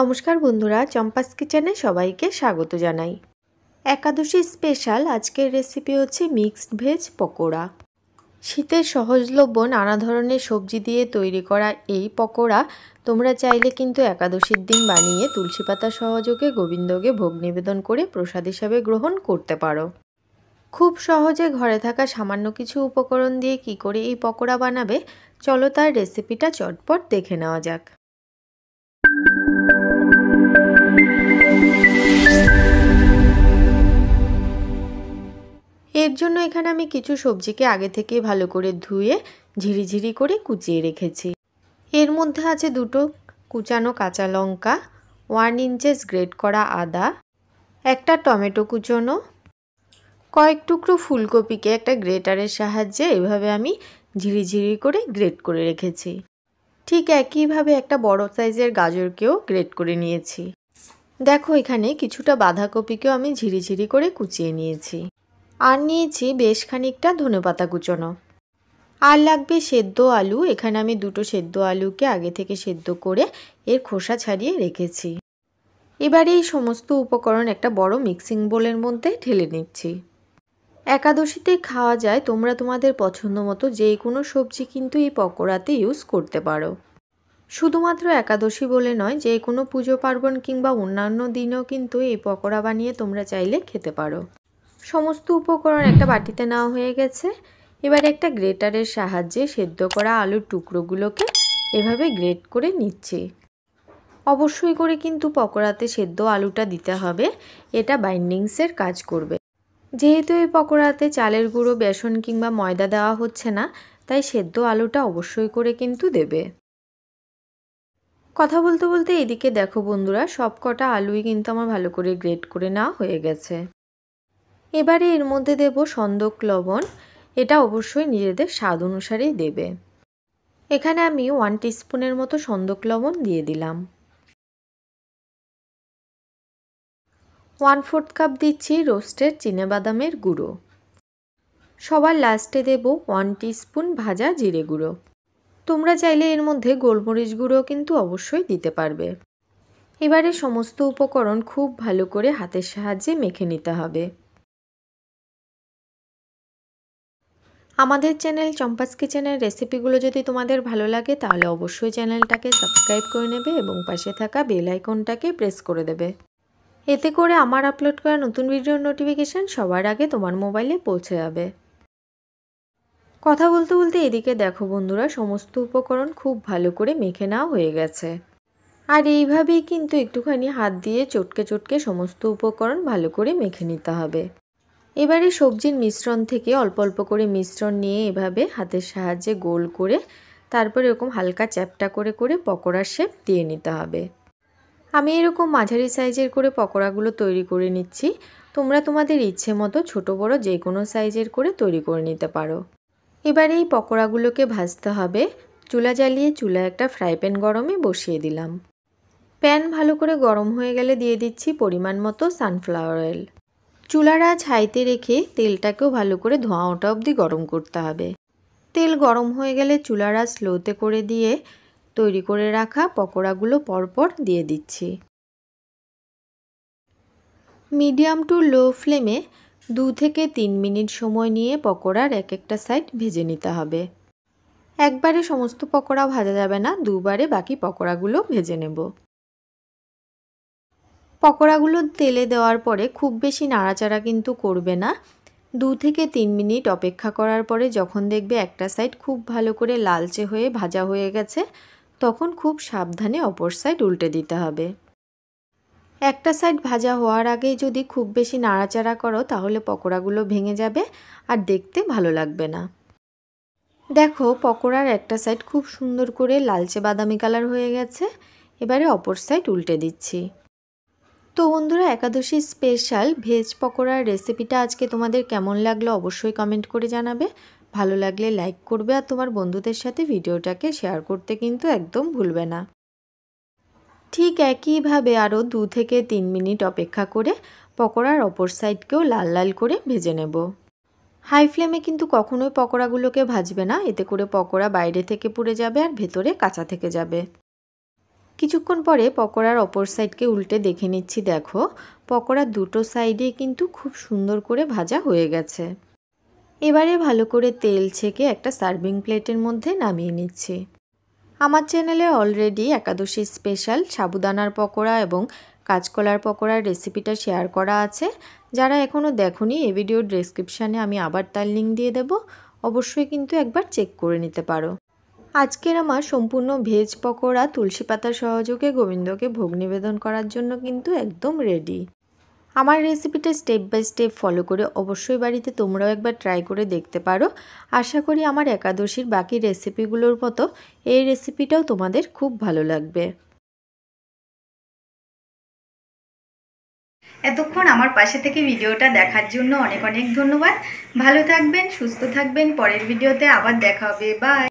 নমস্কার বন্ধুরা চম্পাস কিচেনে সবাইকে স্বাগত জানাই একাদশী স্পেশাল আজকের রেসিপি হচ্ছে মিক্সড ভেজ পকোড়া শীতের সহজলভ্য নানা ধরনের সবজি দিয়ে তৈরি করা এই পকোড়া তোমরা চাইলে কিন্তু একাদশীর দিন বানিয়ে তুলসী পাতা সহযোগে গোবিন্দকে ভোগ নিবেদন করে প্রসাদ হিসাবে গ্রহণ করতে পারো খুব সহজে ঘরে থাকা সামান্য কিছু উপকরণ দিয়ে কি করে এই পকোড়া বানাবে চলো তার রেসিপিটা চটপট দেখে নেওয়া যাক এখানে আমি কিছু সবজিকে আগে থেকে ভালো করে ধুয়ে ঝিরিঝিরি করে কুচিয়ে রেখেছি এর মধ্যে আছে দুটো কুচানো কাঁচা লঙ্কা ওয়ান ইঞ্চেস গ্রেট করা আদা একটা টমেটো কুচানো কয়েক টুকরো ফুলকপিকে একটা গ্রেটারের সাহায্যে এভাবে আমি ঝিরিঝিরি করে গ্রেট করে রেখেছি ঠিক একইভাবে একটা বড় সাইজের গাজরকেও গ্রেট করে নিয়েছি দেখো এখানে কিছুটা বাঁধাকপিকেও আমি ঝিরিঝিরি করে কুচিয়ে নিয়েছি আর নিয়েছি বেশ খানিকটা ধনেপাতা কুচোনো আর লাগবে সেদ্ধ আলু এখানে আমি দুটো সেদ্ধ আলুকে আগে থেকে সেদ্ধ করে এর খোসা ছাড়িয়ে রেখেছি এবারে এই সমস্ত উপকরণ একটা বড় মিক্সিং বোলের মধ্যে ঢেলে নিচ্ছি একাদশীতে খাওয়া যায় তোমরা তোমাদের পছন্দ মতো যে কোনো সবজি কিন্তু এই পকোড়াতে ইউজ করতে পারো শুধুমাত্র একাদশী বলে নয় যে কোনো পুজো পার্বণ কিংবা অন্যান্য দিনেও কিন্তু এই পকোড়া বানিয়ে তোমরা চাইলে খেতে পারো সমস্ত উপকরণ একটা বাটিতে নেওয়া হয়ে গেছে এবার একটা গ্রেটারের সাহায্যে সেদ্ধ করা আলুর টুকরোগুলোকে এভাবে গ্রেট করে নিচ্ছি অবশ্যই করে কিন্তু পকোড়াতে সেদ্ধ আলুটা দিতে হবে এটা বাইন্ডিংসের কাজ করবে যেহেতু এই পকোড়াতে চালের গুঁড়ো বেসন কিংবা ময়দা দেওয়া হচ্ছে না তাই সেদ্ধ আলুটা অবশ্যই করে কিন্তু দেবে কথা বলতে বলতে এদিকে দেখো বন্ধুরা সব কটা আলুই কিন্তু আমার ভালো করে গ্রেট করে নেওয়া হয়ে গেছে এবারে এর মধ্যে দেব সন্দক লবণ এটা অবশ্যই নিজেদের স্বাদ অনুসারেই দেবে এখানে আমি ওয়ান টিস্পুনের মতো সন্দক লবণ দিয়ে দিলাম ওয়ান ফোর্থ কাপ দিচ্ছি রোস্টেড বাদামের গুঁড়ো সবার লাস্টে দেব ওয়ান টিস্পুন ভাজা জিরে গুঁড়ো তোমরা চাইলে এর মধ্যে গোলমরিচ গুঁড়ো কিন্তু অবশ্যই দিতে পারবে এবারে সমস্ত উপকরণ খুব ভালো করে হাতের সাহায্যে মেখে নিতে হবে আমাদের চ্যানেল চম্পাস কিচেনের রেসিপিগুলো যদি তোমাদের ভালো লাগে তাহলে অবশ্যই চ্যানেলটাকে সাবস্ক্রাইব করে নেবে এবং পাশে থাকা বেল আইকনটাকে প্রেস করে দেবে এতে করে আমার আপলোড করা নতুন ভিডিওর নোটিফিকেশান সবার আগে তোমার মোবাইলে পৌঁছে যাবে কথা বলতে বলতে এদিকে দেখো বন্ধুরা সমস্ত উপকরণ খুব ভালো করে মেখে নেওয়া হয়ে গেছে আর এইভাবেই কিন্তু একটুখানি হাত দিয়ে চটকে চটকে সমস্ত উপকরণ ভালো করে মেখে নিতে হবে এবারে সবজির মিশ্রণ থেকে অল্প অল্প করে মিশ্রণ নিয়ে এভাবে হাতের সাহায্যে গোল করে তারপরে এরকম হালকা চ্যাপটা করে করে পকোড়ার শেপ দিয়ে নিতে হবে আমি এরকম মাঝারি সাইজের করে পকোড়াগুলো তৈরি করে নিচ্ছি তোমরা তোমাদের ইচ্ছে মতো ছোট বড় যে কোনো সাইজের করে তৈরি করে নিতে পারো এবারে এই পকোড়াগুলোকে ভাজতে হবে চুলা জ্বালিয়ে চুলা একটা ফ্রাই প্যান গরমে বসিয়ে দিলাম প্যান ভালো করে গরম হয়ে গেলে দিয়ে দিচ্ছি পরিমাণ মতো সানফ্লাওয়ার অয়েল চুলার আজ হাইতে রেখে তেলটাকেও ভালো করে ধোঁয়া ওটা অবধি গরম করতে হবে তেল গরম হয়ে গেলে চুলার আজ স্লোতে করে দিয়ে তৈরি করে রাখা পকোড়াগুলো পরপর দিয়ে দিচ্ছি মিডিয়াম টু লো ফ্লেমে দু থেকে তিন মিনিট সময় নিয়ে পকোড়ার এক একটা সাইড ভেজে নিতে হবে একবারে সমস্ত পকোড়া ভাজা যাবে না দুবারে বাকি পকোড়াগুলো ভেজে নেব পকোড়াগুলো তেলে দেওয়ার পরে খুব বেশি নাড়াচাড়া কিন্তু করবে না দু থেকে তিন মিনিট অপেক্ষা করার পরে যখন দেখবে একটা সাইড খুব ভালো করে লালচে হয়ে ভাজা হয়ে গেছে তখন খুব সাবধানে অপর সাইড উল্টে দিতে হবে একটা সাইড ভাজা হওয়ার আগে যদি খুব বেশি নাড়াচাড়া করো তাহলে পকোড়াগুলো ভেঙে যাবে আর দেখতে ভালো লাগবে না দেখো পকোড়ার একটা সাইড খুব সুন্দর করে লালচে বাদামি কালার হয়ে গেছে এবারে অপর সাইড উল্টে দিচ্ছি তো বন্ধুরা একাদশী স্পেশাল ভেজ পকোড়ার রেসিপিটা আজকে তোমাদের কেমন লাগলো অবশ্যই কমেন্ট করে জানাবে ভালো লাগলে লাইক করবে আর তোমার বন্ধুদের সাথে ভিডিওটাকে শেয়ার করতে কিন্তু একদম ভুলবে না ঠিক একইভাবে আরও দু থেকে তিন মিনিট অপেক্ষা করে পকোড়ার অপর সাইডকেও লাল লাল করে ভেজে নেব হাই ফ্লেমে কিন্তু কখনোই পকোড়াগুলোকে ভাজবে না এতে করে পকোড়া বাইরে থেকে পুড়ে যাবে আর ভেতরে কাঁচা থেকে যাবে কিছুক্ষণ পরে পকোড়ার অপর সাইডকে উল্টে দেখে নিচ্ছি দেখো পকোড়ার দুটো সাইডে কিন্তু খুব সুন্দর করে ভাজা হয়ে গেছে এবারে ভালো করে তেল ছেঁকে একটা সার্ভিং প্লেটের মধ্যে নামিয়ে নিচ্ছি আমার চ্যানেলে অলরেডি একাদশী স্পেশাল সাবুদানার পকোড়া এবং কাঁচকলার পকোড়ার রেসিপিটা শেয়ার করা আছে যারা এখনও দেখনি এ ভিডিওর ডেসক্রিপশানে আমি আবার তার লিঙ্ক দিয়ে দেব অবশ্যই কিন্তু একবার চেক করে নিতে পারো আজকের আমার সম্পূর্ণ ভেজ পকোড়া তুলসী পাতার সহযোগে গোবিন্দকে ভোগ নিবেদন করার জন্য কিন্তু একদম রেডি আমার রেসিপিটা স্টেপ বাই স্টেপ ফলো করে অবশ্যই বাড়িতে তোমরাও একবার ট্রাই করে দেখতে পারো আশা করি আমার একাদশীর বাকি রেসিপিগুলোর মতো এই রেসিপিটাও তোমাদের খুব ভালো লাগবে এতক্ষণ আমার পাশে থেকে ভিডিওটা দেখার জন্য অনেক অনেক ধন্যবাদ ভালো থাকবেন সুস্থ থাকবেন পরের ভিডিওতে আবার দেখা হবে বাই